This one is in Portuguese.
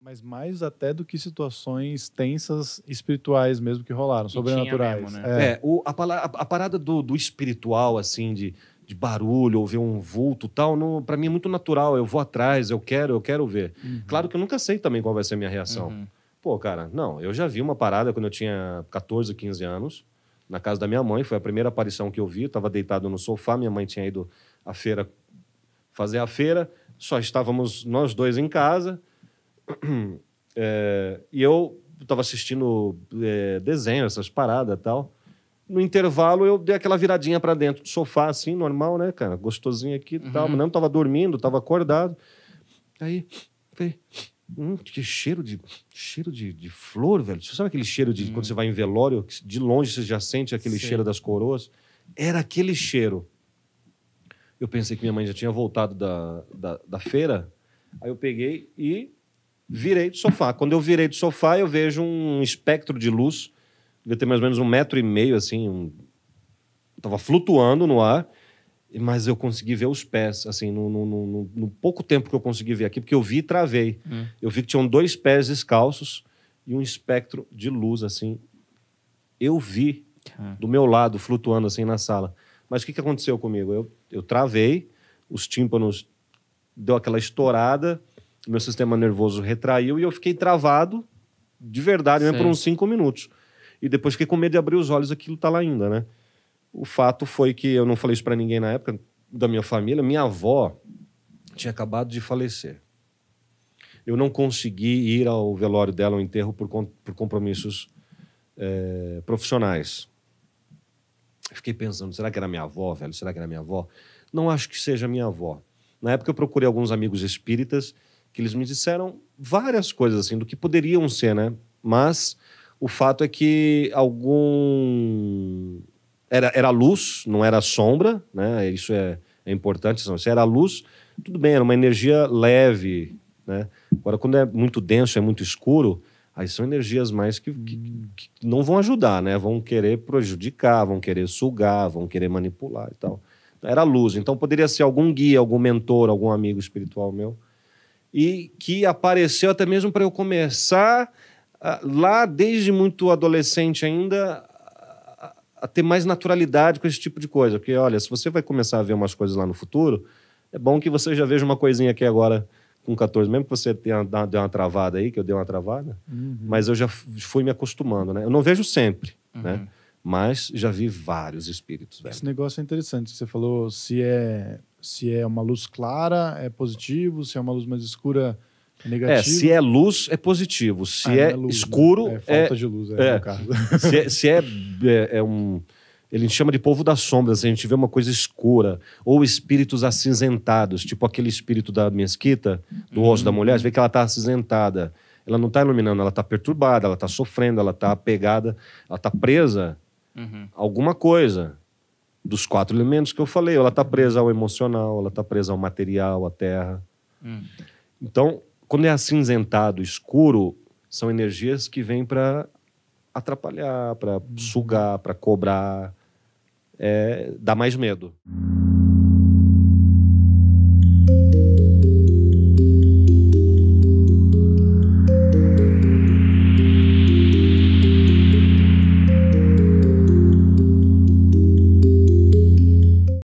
Mas mais até do que situações tensas espirituais mesmo que rolaram, sobrenaturais. Mesmo, né? é. é, o, a, a parada do, do espiritual, assim, de, de barulho, ouvir um vulto tal, para mim é muito natural. Eu vou atrás, eu quero, eu quero ver. Uhum. Claro que eu nunca sei também qual vai ser a minha reação. Uhum. Pô, cara, não, eu já vi uma parada quando eu tinha 14, 15 anos, na casa da minha mãe, foi a primeira aparição que eu vi. Eu tava deitado no sofá, minha mãe tinha ido à feira fazer a feira, só estávamos nós dois em casa. é, e eu estava assistindo é, desenho, essas paradas e tal. No intervalo, eu dei aquela viradinha para dentro do sofá, assim, normal, né, cara? Gostosinho aqui e uhum. tal. Mas não estava dormindo, estava acordado. Aí, falei, hum, que cheiro de cheiro de, de flor, velho. Você sabe aquele cheiro de hum. quando você vai em velório, de longe você já sente aquele Sim. cheiro das coroas? Era aquele cheiro. Eu pensei que minha mãe já tinha voltado da, da, da feira. Aí eu peguei e virei do sofá. Quando eu virei do sofá, eu vejo um espectro de luz, devia ter mais ou menos um metro e meio, assim, um... tava flutuando no ar, mas eu consegui ver os pés, assim, no, no, no, no pouco tempo que eu consegui ver aqui, porque eu vi e travei. Hum. Eu vi que tinham dois pés descalços e um espectro de luz, assim. Eu vi tá. do meu lado, flutuando, assim, na sala. Mas o que, que aconteceu comigo? Eu, eu travei, os tímpanos deu aquela estourada, meu sistema nervoso retraiu e eu fiquei travado de verdade mesmo por uns cinco minutos. E depois fiquei com medo de abrir os olhos, aquilo tá lá ainda, né? O fato foi que eu não falei isso para ninguém na época da minha família. Minha avó tinha acabado de falecer. Eu não consegui ir ao velório dela, ao enterro, por, por compromissos é, profissionais. Fiquei pensando, será que era minha avó, velho? Será que era minha avó? Não acho que seja minha avó. Na época eu procurei alguns amigos espíritas que eles me disseram várias coisas assim do que poderiam ser, né? Mas o fato é que algum era, era luz, não era sombra, né? Isso é, é importante. Não. Se era luz, tudo bem, era uma energia leve, né? Agora, quando é muito denso, é muito escuro, aí são energias mais que, que, que não vão ajudar, né? Vão querer prejudicar, vão querer sugar, vão querer manipular e tal. Então, era luz, então poderia ser algum guia, algum mentor, algum amigo espiritual meu e que apareceu até mesmo para eu começar ah, lá desde muito adolescente ainda a ter mais naturalidade com esse tipo de coisa, porque olha, se você vai começar a ver umas coisas lá no futuro, é bom que você já veja uma coisinha aqui agora com 14, mesmo que você tenha dado, uma travada aí, que eu dei uma travada, uhum. mas eu já fui me acostumando, né? Eu não vejo sempre, uhum. né? Mas já vi vários espíritos, velho. Esse negócio é interessante. Você falou se é se é uma luz clara, é positivo, se é uma luz mais escura, é, é negativo. É, se é luz, é positivo. Se ah, é, é luz, né? escuro, né? é falta é- de luz, é, é. o caso. Se, se é, um. Ele chama de povo das sombras, a gente vê uma coisa escura, ou espíritos acinzentados, tipo aquele espírito da mesquita, do osso uhum. da hum. mulher, você vê que ela está acinzentada. Ela não está iluminando, ela está perturbada, ela está sofrendo, ela está apegada, ela está presa uhum. a alguma coisa dos quatro elementos que eu falei. Ela está uhum. presa ao emocional, ela está presa ao material, à terra. Hum. Então, quando é acinzentado, escuro, são energias que vêm para atrapalhar, para uhum. sugar, para cobrar, é, dá mais medo.